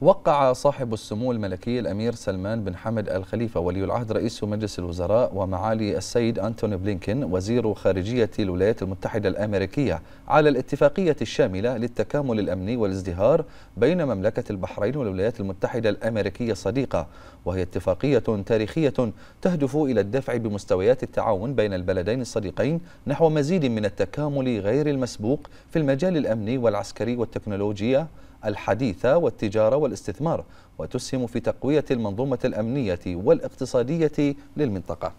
وقع صاحب السمو الملكي الأمير سلمان بن حمد الخليفة ولي العهد رئيس مجلس الوزراء ومعالي السيد أنتوني بلينكين وزير خارجية الولايات المتحدة الأمريكية على الاتفاقية الشاملة للتكامل الأمني والازدهار بين مملكة البحرين والولايات المتحدة الأمريكية الصديقة وهي اتفاقية تاريخية تهدف إلى الدفع بمستويات التعاون بين البلدين الصديقين نحو مزيد من التكامل غير المسبوق في المجال الأمني والعسكري والتكنولوجيا الحديثة والتجارة والاستثمار وتسهم في تقوية المنظومة الأمنية والاقتصادية للمنطقة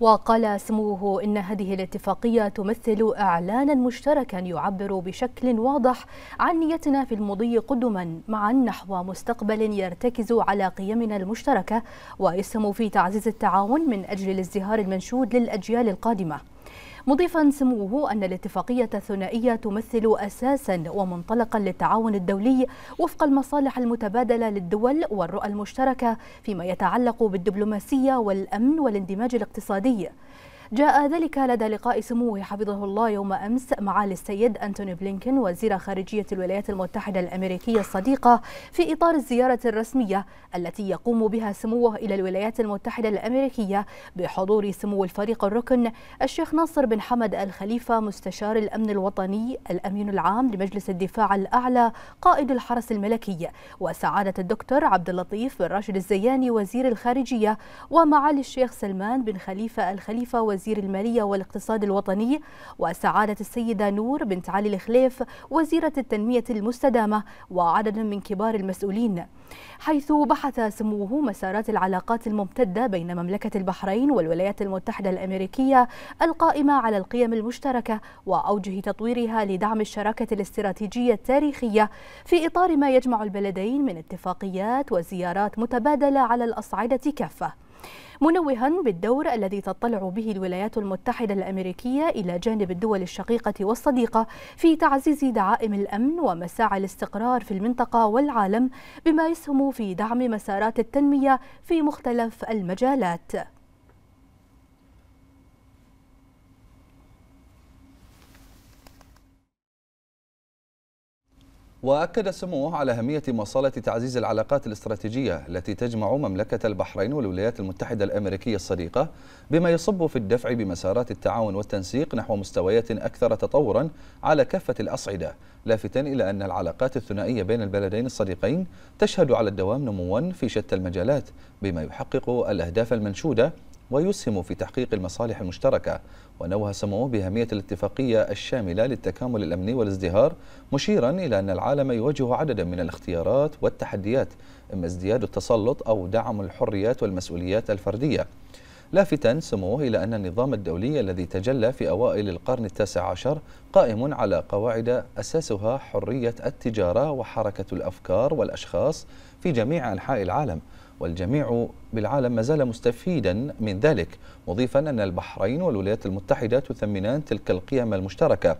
وقال سموه إن هذه الاتفاقية تمثل إعلانا مشتركا يعبر بشكل واضح عن نيتنا في المضي قدما معا نحو مستقبل يرتكز على قيمنا المشتركة ويسهم في تعزيز التعاون من أجل الازدهار المنشود للأجيال القادمة مضيفا سموه أن الاتفاقية الثنائية تمثل أساسا ومنطلقا للتعاون الدولي وفق المصالح المتبادلة للدول والرؤى المشتركة فيما يتعلق بالدبلوماسية والأمن والاندماج الاقتصادي جاء ذلك لدى لقاء سموه حفظه الله يوم أمس معالي السيد أنتوني بلينكن وزير خارجية الولايات المتحدة الأمريكية الصديقة في إطار الزيارة الرسمية التي يقوم بها سموه إلى الولايات المتحدة الأمريكية بحضور سمو الفريق الركن الشيخ ناصر بن حمد الخليفة مستشار الأمن الوطني الأمين العام لمجلس الدفاع الأعلى قائد الحرس الملكي وسعادة الدكتور عبد اللطيف بن راشد الزياني وزير الخارجية ومعالي الشيخ سلمان بن خليفة الخليفة وزير المالية والاقتصاد الوطني وسعادة السيدة نور بنت علي الخليف وزيرة التنمية المستدامة وعدد من كبار المسؤولين حيث بحث سموه مسارات العلاقات الممتدة بين مملكة البحرين والولايات المتحدة الأمريكية القائمة على القيم المشتركة وأوجه تطويرها لدعم الشراكة الاستراتيجية التاريخية في إطار ما يجمع البلدين من اتفاقيات وزيارات متبادلة على الأصعدة كافة منوها بالدور الذي تطلع به الولايات المتحدة الأمريكية إلى جانب الدول الشقيقة والصديقة في تعزيز دعائم الأمن ومساعي الاستقرار في المنطقة والعالم بما يسهم في دعم مسارات التنمية في مختلف المجالات وأكد سموه على أهمية مواصلة تعزيز العلاقات الاستراتيجية التي تجمع مملكة البحرين والولايات المتحدة الأمريكية الصديقة بما يصب في الدفع بمسارات التعاون والتنسيق نحو مستويات أكثر تطورا على كافة الأصعدة لافتا إلى أن العلاقات الثنائية بين البلدين الصديقين تشهد على الدوام نموا في شتى المجالات بما يحقق الأهداف المنشودة ويسهم في تحقيق المصالح المشتركة ونوه سموه بأهمية الاتفاقية الشاملة للتكامل الأمني والازدهار مشيرا إلى أن العالم يواجه عددا من الاختيارات والتحديات إما ازدياد التسلط أو دعم الحريات والمسؤوليات الفردية لافتا سموه إلى أن النظام الدولي الذي تجلى في أوائل القرن التاسع عشر قائم على قواعد أساسها حرية التجارة وحركة الأفكار والأشخاص في جميع أنحاء العالم والجميع بالعالم ما زال مستفيدا من ذلك مضيفا أن البحرين والولايات المتحدة تثمنان تلك القيم المشتركة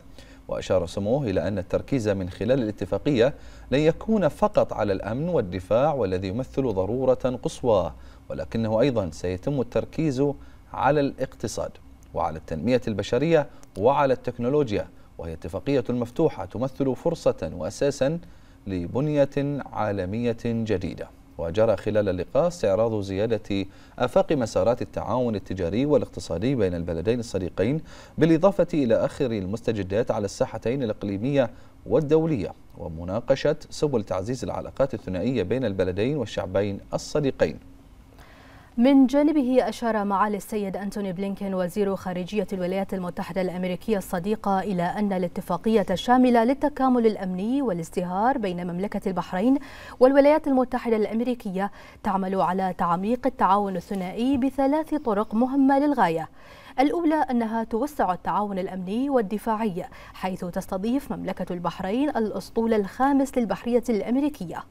وأشار سموه إلى أن التركيز من خلال الاتفاقية لن يكون فقط على الأمن والدفاع والذي يمثل ضرورة قصوى ولكنه أيضا سيتم التركيز على الاقتصاد وعلى التنمية البشرية وعلى التكنولوجيا وهي اتفاقية مفتوحة تمثل فرصة وأساسا لبنية عالمية جديدة وجرى خلال اللقاء استعراض زيادة آفاق مسارات التعاون التجاري والاقتصادي بين البلدين الصديقين بالإضافة إلى آخر المستجدات على الساحتين الإقليمية والدولية ومناقشة سبل تعزيز العلاقات الثنائية بين البلدين والشعبين الصديقين من جانبه أشار معالي السيد أنتوني بلينكين وزير خارجية الولايات المتحدة الأمريكية الصديقة إلى أن الاتفاقية الشاملة للتكامل الأمني والازدهار بين مملكة البحرين والولايات المتحدة الأمريكية تعمل على تعميق التعاون الثنائي بثلاث طرق مهمة للغاية الأولى أنها توسع التعاون الأمني والدفاعي حيث تستضيف مملكة البحرين الأسطول الخامس للبحرية الأمريكية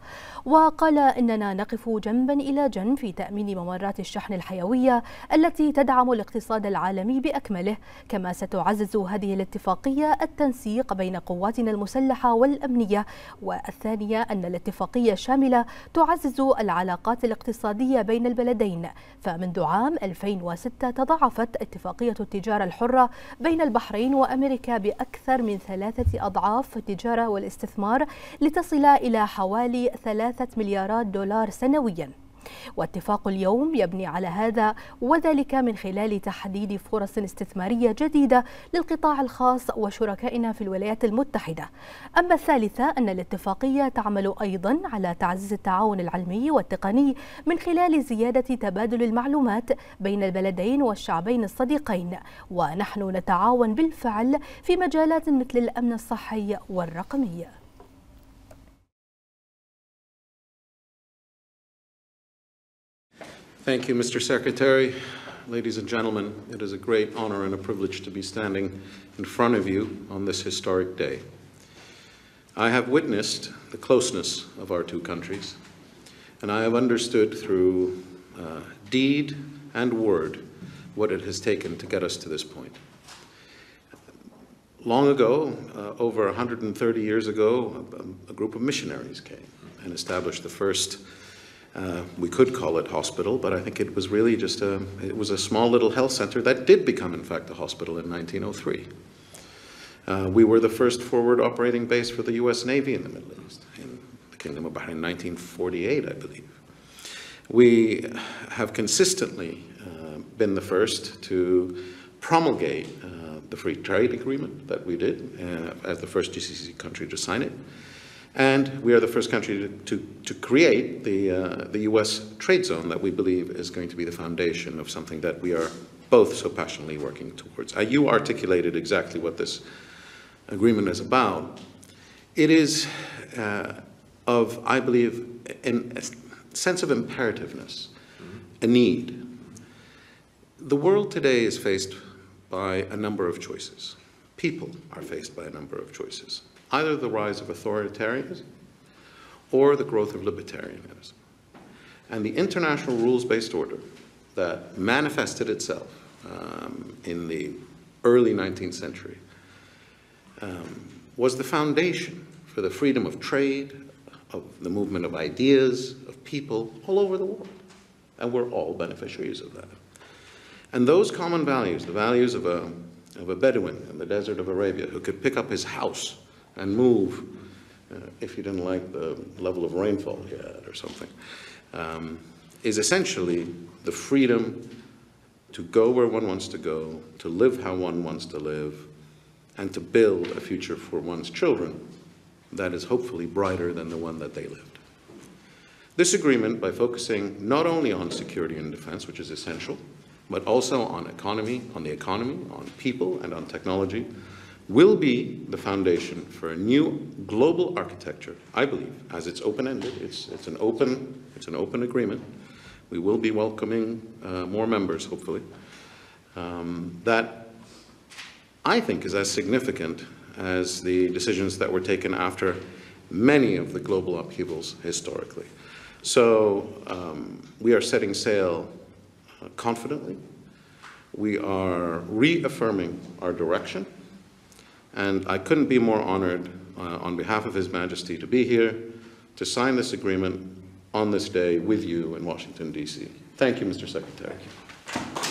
وقال إننا نقف جنبا إلى جنب في تأمين ممرات الشحن الحيوية التي تدعم الاقتصاد العالمي بأكمله كما ستعزز هذه الاتفاقية التنسيق بين قواتنا المسلحة والأمنية والثانية أن الاتفاقية الشاملة تعزز العلاقات الاقتصادية بين البلدين فمنذ عام 2006 تضاعفت اتفاقية اتفاقية التجارة الحرة بين البحرين وأمريكا بأكثر من ثلاثة أضعاف التجارة والاستثمار لتصل إلى حوالي ثلاثة مليارات دولار سنوياً واتفاق اليوم يبني على هذا وذلك من خلال تحديد فرص استثمارية جديدة للقطاع الخاص وشركائنا في الولايات المتحدة أما الثالثة أن الاتفاقية تعمل أيضا على تعزيز التعاون العلمي والتقني من خلال زيادة تبادل المعلومات بين البلدين والشعبين الصديقين ونحن نتعاون بالفعل في مجالات مثل الأمن الصحي والرقمي Thank you, Mr. Secretary. Ladies and gentlemen, it is a great honor and a privilege to be standing in front of you on this historic day. I have witnessed the closeness of our two countries, and I have understood through uh, deed and word what it has taken to get us to this point. Long ago, uh, over 130 years ago, a, a group of missionaries came and established the first uh, we could call it hospital, but I think it was really just a, it was a small little health center that did become, in fact, a hospital in 1903. Uh, we were the first forward operating base for the U.S. Navy in the Middle East, in the Kingdom of Bahrain in 1948, I believe. We have consistently uh, been the first to promulgate uh, the free trade agreement that we did uh, as the first GCC country to sign it. And we are the first country to, to, to create the, uh, the US trade zone that we believe is going to be the foundation of something that we are both so passionately working towards. Uh, you articulated exactly what this agreement is about. It is uh, of, I believe, an, a sense of imperativeness, a need. The world today is faced by a number of choices. People are faced by a number of choices either the rise of authoritarianism or the growth of libertarianism. And the international rules-based order that manifested itself um, in the early 19th century um, was the foundation for the freedom of trade, of the movement of ideas, of people all over the world. And we're all beneficiaries of that. And those common values, the values of a, of a Bedouin in the desert of Arabia who could pick up his house and move uh, if you didn't like the level of rainfall you had or something, um, is essentially the freedom to go where one wants to go, to live how one wants to live, and to build a future for one's children that is hopefully brighter than the one that they lived. This agreement, by focusing not only on security and defense, which is essential, but also on economy, on the economy, on people, and on technology, will be the foundation for a new global architecture, I believe, as it's open-ended, it's, it's, an, open, it's an open agreement. We will be welcoming uh, more members, hopefully, um, that I think is as significant as the decisions that were taken after many of the global upheavals historically. So um, we are setting sail uh, confidently. We are reaffirming our direction and I couldn't be more honored uh, on behalf of His Majesty to be here to sign this agreement on this day with you in Washington, D.C. Thank you, Mr. Secretary.